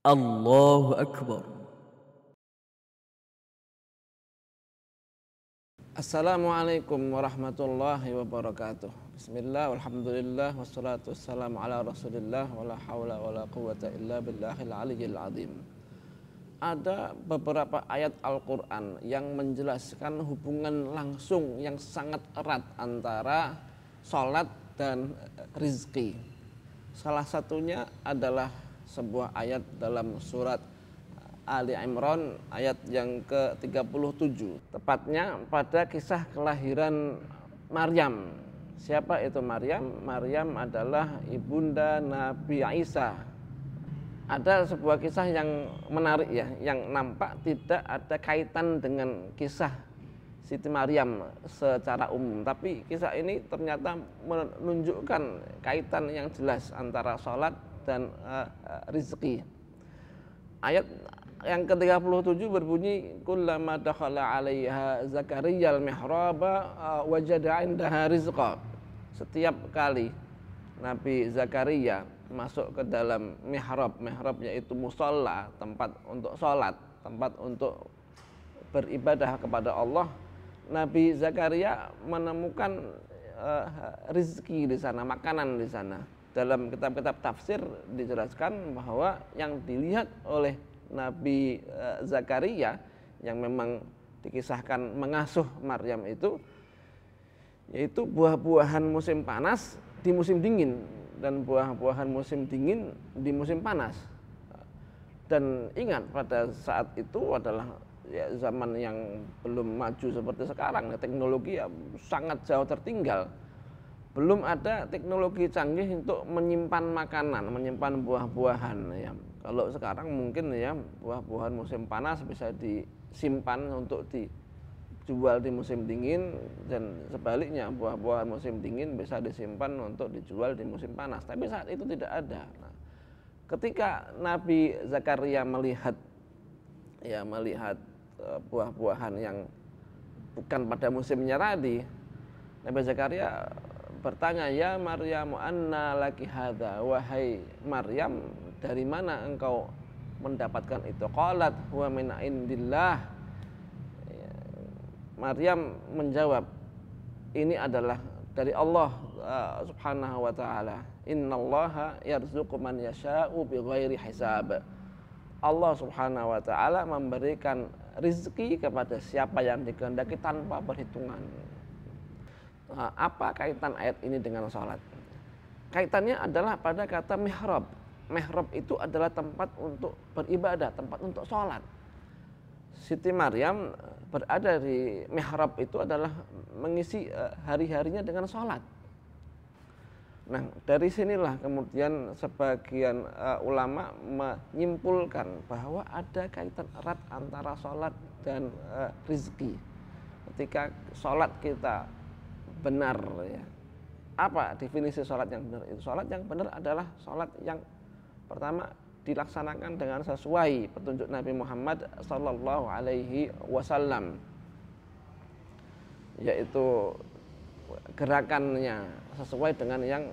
الله أكبر السلام عليكم ورحمة الله وبركاته بسم الله والحمد لله والصلاة والسلام على رسول الله ولا حول ولا قوة إلا بالله العلي العظيم ada beberapa ayat Al-Quran yang menjelaskan hubungan langsung yang sangat erat antara sholat dan rizki. Salah satunya adalah sebuah ayat dalam surat Ali Imran ayat yang ke-37 tepatnya pada kisah kelahiran Maryam siapa itu Maryam? Maryam adalah ibunda Nabi Isa ada sebuah kisah yang menarik ya yang nampak tidak ada kaitan dengan kisah Siti Maryam secara umum tapi kisah ini ternyata menunjukkan kaitan yang jelas antara sholat dan uh, rizki. Ayat yang ke-37 berbunyi kullama dakhala 'alaiha Zakaria al-mihraba eh, wajada 'indaha rizqa. Setiap kali Nabi Zakaria masuk ke dalam mihrab, mihrab yaitu musola, tempat untuk sholat, tempat untuk beribadah kepada Allah. Nabi Zakaria menemukan uh, rizki di sana, makanan di sana dalam kitab-kitab tafsir dijelaskan bahwa yang dilihat oleh Nabi e, Zakaria yang memang dikisahkan mengasuh Maryam itu yaitu buah-buahan musim panas di musim dingin dan buah-buahan musim dingin di musim panas. Dan ingat pada saat itu adalah ya, zaman yang belum maju seperti sekarang, teknologi ya, sangat jauh tertinggal belum ada teknologi canggih untuk menyimpan makanan, menyimpan buah-buahan ya. Kalau sekarang mungkin ya buah-buahan musim panas bisa disimpan untuk dijual di musim dingin dan sebaliknya buah-buahan musim dingin bisa disimpan untuk dijual di musim panas. Tapi saat itu tidak ada. Nah, ketika Nabi Zakaria melihat ya melihat eh, buah-buahan yang bukan pada musimnya tadi, Nabi Zakaria bertanya, "Ya Maryam, anna laki hadza?" Wahai Maryam, dari mana engkau mendapatkan itu? Qalat huwa min indillah. Ya. Maryam menjawab, "Ini adalah dari Allah uh, Subhanahu wa taala. Innallaha yarzuqu man yasha'u bighairi hisab." Allah Subhanahu wa taala memberikan rizki kepada siapa yang dikehendaki tanpa perhitungan apa kaitan ayat ini dengan sholat? Kaitannya adalah pada kata mihrab. Mihrab itu adalah tempat untuk beribadah, tempat untuk sholat. Siti Maryam eh, berada di mihrab itu adalah mengisi eh, hari-harinya dengan sholat. Nah, dari sinilah kemudian sebagian eh, ulama menyimpulkan bahwa ada kaitan erat antara sholat dan uh, rizki. Ketika sholat kita benar ya. Apa definisi sholat yang benar itu? Sholat yang benar adalah sholat yang pertama dilaksanakan dengan sesuai petunjuk Nabi Muhammad Sallallahu Alaihi Wasallam yaitu gerakannya sesuai dengan yang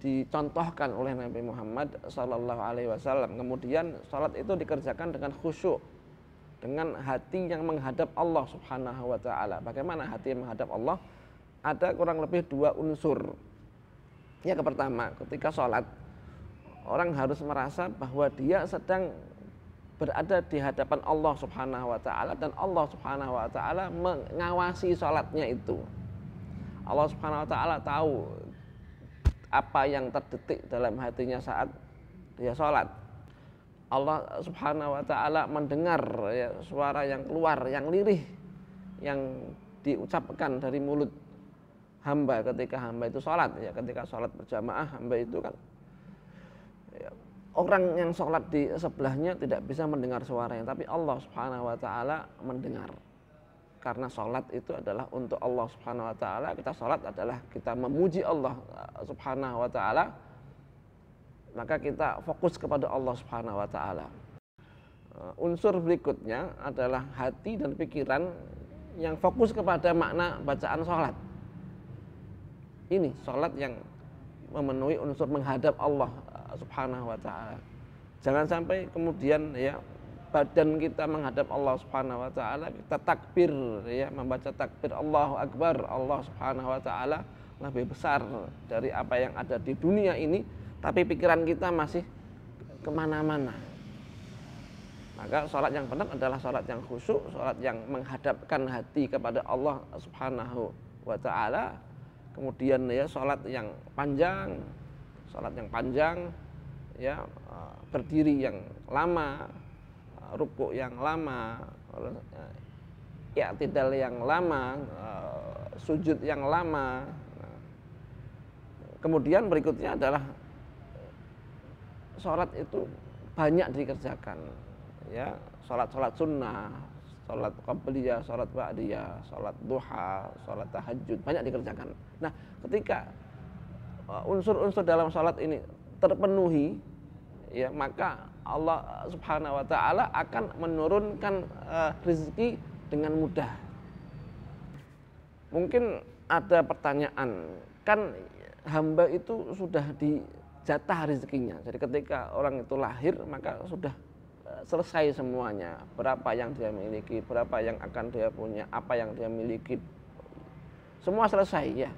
dicontohkan oleh Nabi Muhammad Sallallahu Alaihi Wasallam. Kemudian sholat itu dikerjakan dengan khusyuk, dengan hati yang menghadap Allah Subhanahu wa taala. Bagaimana hati yang menghadap Allah? Ada kurang lebih dua unsur. Ya, yang pertama, ketika sholat orang harus merasa bahwa dia sedang berada di hadapan Allah Subhanahu wa taala dan Allah Subhanahu wa taala mengawasi sholatnya itu. Allah Subhanahu wa taala tahu apa yang terdetik dalam hatinya saat dia sholat Allah Subhanahu wa taala mendengar ya, suara yang keluar, yang lirih yang diucapkan dari mulut hamba ketika hamba itu sholat ya ketika sholat berjamaah hamba itu kan ya, orang yang sholat di sebelahnya tidak bisa mendengar suaranya tapi Allah subhanahu wa ta'ala mendengar karena sholat itu adalah untuk Allah subhanahu wa ta'ala kita sholat adalah kita memuji Allah subhanahu wa ta'ala maka kita fokus kepada Allah Subhanahu wa taala. Eh, unsur berikutnya adalah hati dan pikiran yang fokus kepada makna bacaan sholat. Ini sholat yang memenuhi unsur menghadap Allah eh, Subhanahu wa taala. Jangan sampai kemudian ya badan kita menghadap Allah Subhanahu wa taala, kita takbir ya, membaca takbir Allahu Akbar, Allah Subhanahu wa taala lebih besar dari apa yang ada di dunia ini tapi pikiran kita masih kemana-mana. Maka sholat yang benar adalah sholat yang khusyuk, sholat yang menghadapkan hati kepada Allah Subhanahu wa Ta'ala. Kemudian ya sholat yang panjang, sholat yang panjang, ya berdiri yang lama, rukuk yang lama, ya tidak yang lama, sujud yang lama. Kemudian berikutnya adalah sholat itu banyak dikerjakan ya sholat sholat sunnah sholat qabliyah sholat ba'diyah sholat duha sholat tahajud banyak dikerjakan nah ketika e, unsur-unsur dalam sholat ini terpenuhi ya maka Allah Subhanahu wa taala akan menurunkan uh, rezeki dengan mudah. Mungkin ada pertanyaan, kan hamba itu sudah di jatah rezekinya. Jadi ketika orang itu lahir maka sudah e, selesai semuanya. Berapa yang dia miliki, berapa yang akan dia punya, apa yang dia miliki. Semua selesai ya.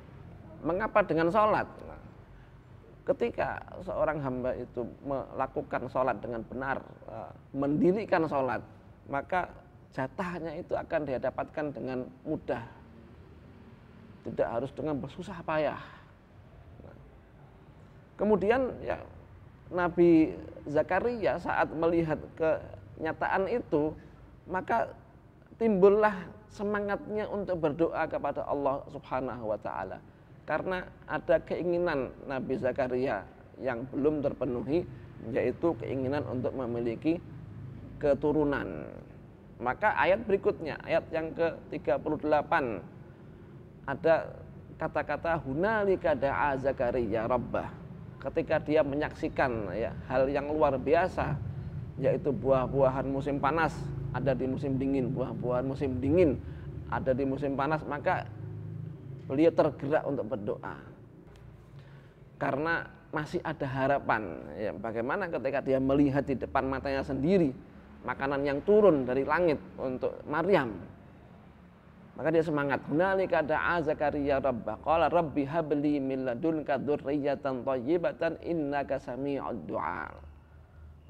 Mengapa dengan sholat? Nah, ketika seorang hamba itu melakukan sholat dengan benar, e, mendirikan sholat, maka jatahnya itu akan dia dapatkan dengan mudah. Tidak harus dengan bersusah payah Kemudian ya Nabi Zakaria saat melihat kenyataan itu, maka timbullah semangatnya untuk berdoa kepada Allah Subhanahu wa taala. Karena ada keinginan Nabi Zakaria yang belum terpenuhi yaitu keinginan untuk memiliki keturunan. Maka ayat berikutnya, ayat yang ke-38 ada kata-kata hunalika da'a Zakaria rabbah ketika dia menyaksikan ya hal yang luar biasa yaitu buah-buahan musim panas ada di musim dingin, buah-buahan musim dingin ada di musim panas, maka beliau tergerak untuk berdoa. Karena masih ada harapan. Ya, bagaimana ketika dia melihat di depan matanya sendiri makanan yang turun dari langit untuk Maryam, maka dia semangat. Hunalika da'a Zakaria rabbah. Qala rabbi habli min ladunka dzurriyyatan thayyibatan innaka sami'ud du'a.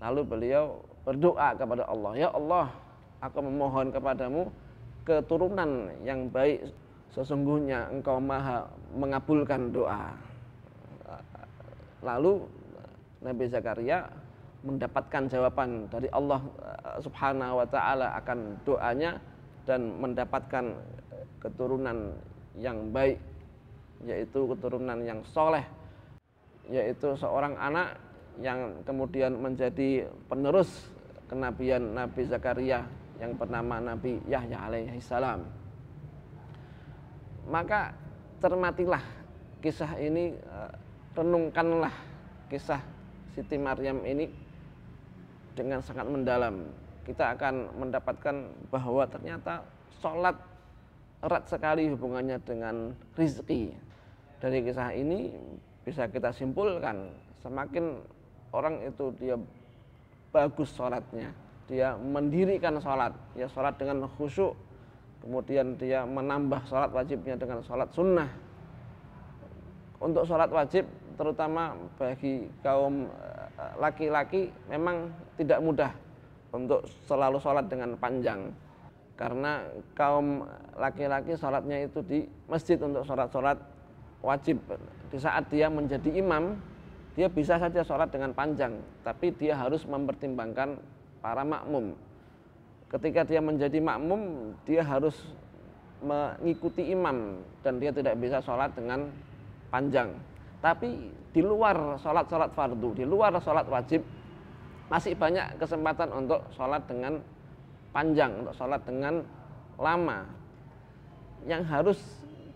Lalu beliau berdoa kepada Allah, "Ya Allah, aku memohon kepadamu keturunan yang baik sesungguhnya engkau maha mengabulkan doa. Lalu Nabi Zakaria mendapatkan jawaban dari Allah eh, Subhanahu wa taala akan doanya dan mendapatkan keturunan yang baik yaitu keturunan yang soleh yaitu seorang anak yang kemudian menjadi penerus kenabian Nabi Zakaria yang bernama Nabi Yahya alaihi salam maka cermatilah kisah ini eh, renungkanlah kisah Siti Maryam ini dengan sangat mendalam kita akan mendapatkan bahwa ternyata sholat erat sekali hubungannya dengan rizki. Dari kisah ini bisa kita simpulkan, semakin orang itu dia bagus sholatnya, dia mendirikan sholat, dia sholat dengan khusyuk, kemudian dia menambah sholat wajibnya dengan sholat sunnah. Untuk sholat wajib, terutama bagi kaum eh, laki-laki memang tidak mudah untuk selalu sholat dengan panjang karena kaum laki-laki sholatnya itu di masjid untuk sholat-sholat wajib di saat dia menjadi imam dia bisa saja sholat dengan panjang tapi dia harus mempertimbangkan para makmum ketika dia menjadi makmum dia harus mengikuti imam dan dia tidak bisa sholat dengan panjang tapi di luar sholat-sholat fardu di luar sholat wajib masih banyak kesempatan untuk sholat dengan panjang, untuk sholat dengan lama. Yang harus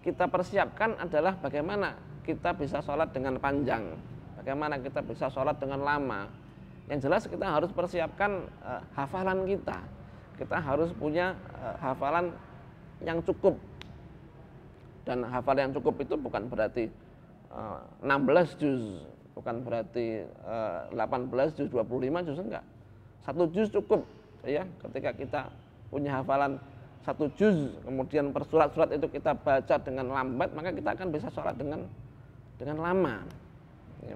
kita persiapkan adalah bagaimana kita bisa sholat dengan panjang, bagaimana kita bisa sholat dengan lama. Yang jelas kita harus persiapkan e, hafalan kita. Kita harus punya e, hafalan yang cukup. Dan hafalan yang cukup itu bukan berarti e, eh, 16 juz bukan berarti uh, eh, 18 juz 25 juz enggak satu juz cukup ya ketika kita punya hafalan satu juz kemudian per surat-surat itu kita baca dengan lambat maka kita akan bisa sholat dengan dengan lama ya.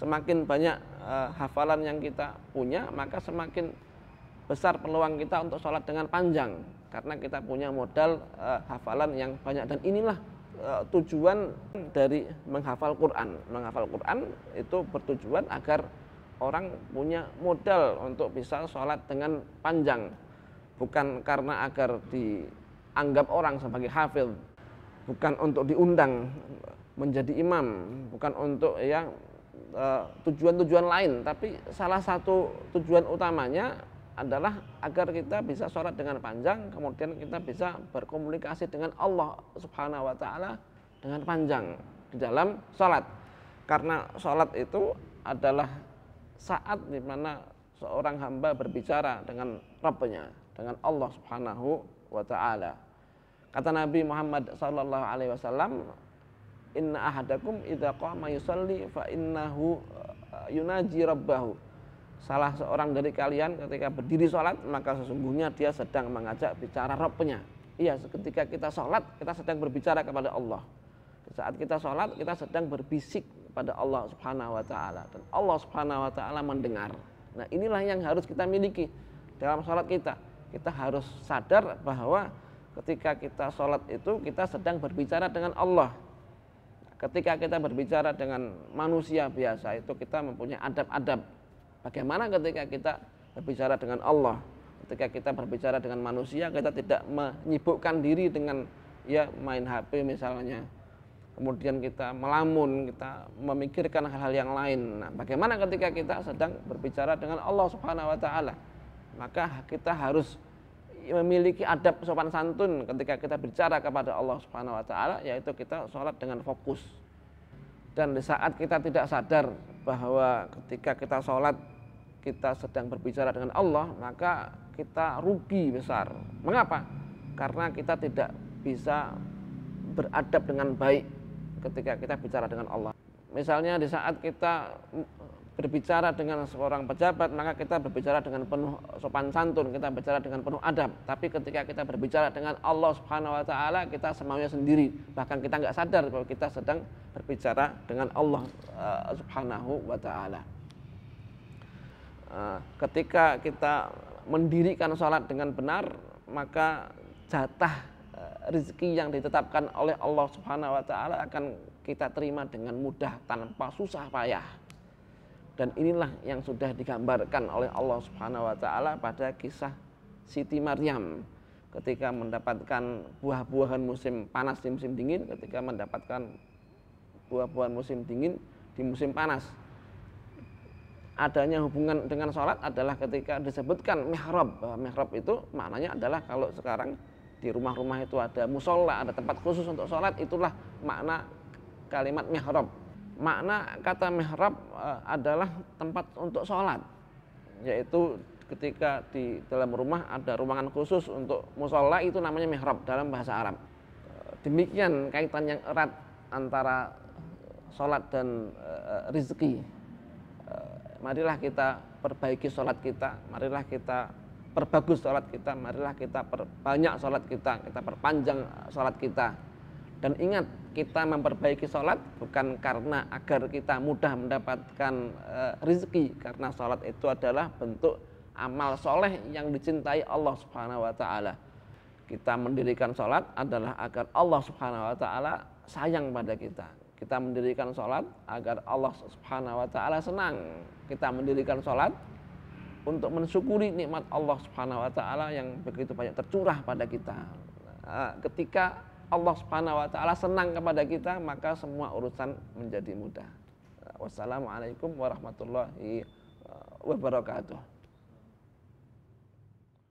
semakin banyak uh, hafalan yang kita punya maka semakin besar peluang kita untuk sholat dengan panjang karena kita punya modal uh, hafalan yang banyak dan inilah E, tujuan dari menghafal Quran. Menghafal Quran itu bertujuan agar orang punya modal untuk bisa sholat dengan panjang. Bukan karena agar dianggap orang sebagai hafil. Bukan untuk diundang menjadi imam. Bukan untuk yang e, tujuan-tujuan lain. Tapi salah satu tujuan utamanya adalah agar kita bisa sholat dengan panjang, kemudian kita bisa berkomunikasi dengan Allah Subhanahu wa Ta'ala dengan panjang di dalam sholat, karena sholat itu adalah saat di mana seorang hamba berbicara dengan Rabbnya, dengan Allah Subhanahu wa Ta'ala. Kata Nabi Muhammad Sallallahu Alaihi Wasallam, Inna ahadakum idha qama yusalli fa innahu eh, yunaji rabbahu salah seorang dari kalian ketika berdiri sholat maka sesungguhnya dia sedang mengajak bicara Robnya. Iya, ketika kita sholat kita sedang berbicara kepada Allah. Saat kita sholat kita sedang berbisik kepada Allah Subhanahu Wa Taala dan Allah Subhanahu Wa Taala mendengar. Nah inilah yang harus kita miliki dalam sholat kita. Kita harus sadar bahwa ketika kita sholat itu kita sedang berbicara dengan Allah. Ketika kita berbicara dengan manusia biasa itu kita mempunyai adab-adab Bagaimana ketika kita berbicara dengan Allah, ketika kita berbicara dengan manusia, kita tidak menyibukkan diri dengan ya main HP misalnya. Kemudian kita melamun, kita memikirkan hal-hal yang lain. Nah, bagaimana ketika kita sedang berbicara dengan Allah Subhanahu wa taala? Maka kita harus memiliki adab sopan santun ketika kita bicara kepada Allah Subhanahu wa taala yaitu kita sholat dengan fokus. Dan di saat kita tidak sadar bahwa ketika kita sholat kita sedang berbicara dengan Allah, maka kita rugi besar. Mengapa? Karena kita tidak bisa beradab dengan baik ketika kita bicara dengan Allah. Misalnya di saat kita berbicara dengan seorang pejabat, maka kita berbicara dengan penuh sopan santun, kita berbicara dengan penuh adab. Tapi ketika kita berbicara dengan Allah Subhanahu wa taala, kita semaunya sendiri, bahkan kita nggak sadar bahwa kita sedang berbicara dengan Allah eh, Subhanahu wa taala. Eh, ketika kita mendirikan sholat dengan benar maka jatah eh, rezeki yang ditetapkan oleh Allah Subhanahu wa taala akan kita terima dengan mudah tanpa susah payah. Dan inilah yang sudah digambarkan oleh Allah Subhanahu wa taala pada kisah Siti Maryam ketika mendapatkan buah-buahan musim panas di musim dingin, ketika mendapatkan buah-buahan musim dingin di musim panas adanya hubungan dengan sholat adalah ketika disebutkan mihrab. Mihrab itu maknanya adalah kalau sekarang di rumah-rumah itu ada musola, ada tempat khusus untuk sholat, itulah makna kalimat mihrab. Makna kata mihrab eh, adalah tempat untuk sholat, yaitu ketika di dalam rumah ada ruangan khusus untuk musola itu namanya mihrab dalam bahasa Arab. Eh, demikian kaitan yang erat antara sholat dan eh, rezeki marilah kita perbaiki sholat kita, marilah kita perbagus sholat kita, marilah kita perbanyak sholat kita, kita perpanjang sholat kita. Dan ingat, kita memperbaiki sholat bukan karena agar kita mudah mendapatkan e, rizki, karena sholat itu adalah bentuk amal soleh yang dicintai Allah Subhanahu wa Ta'ala. Kita mendirikan sholat adalah agar Allah Subhanahu wa Ta'ala sayang pada kita, kita mendirikan sholat agar Allah Subhanahu wa taala senang. Kita mendirikan sholat untuk mensyukuri nikmat Allah Subhanahu wa taala yang begitu banyak tercurah pada kita. Nah, ketika Allah Subhanahu wa taala senang kepada kita, maka semua urusan menjadi mudah. Wassalamualaikum warahmatullahi wabarakatuh.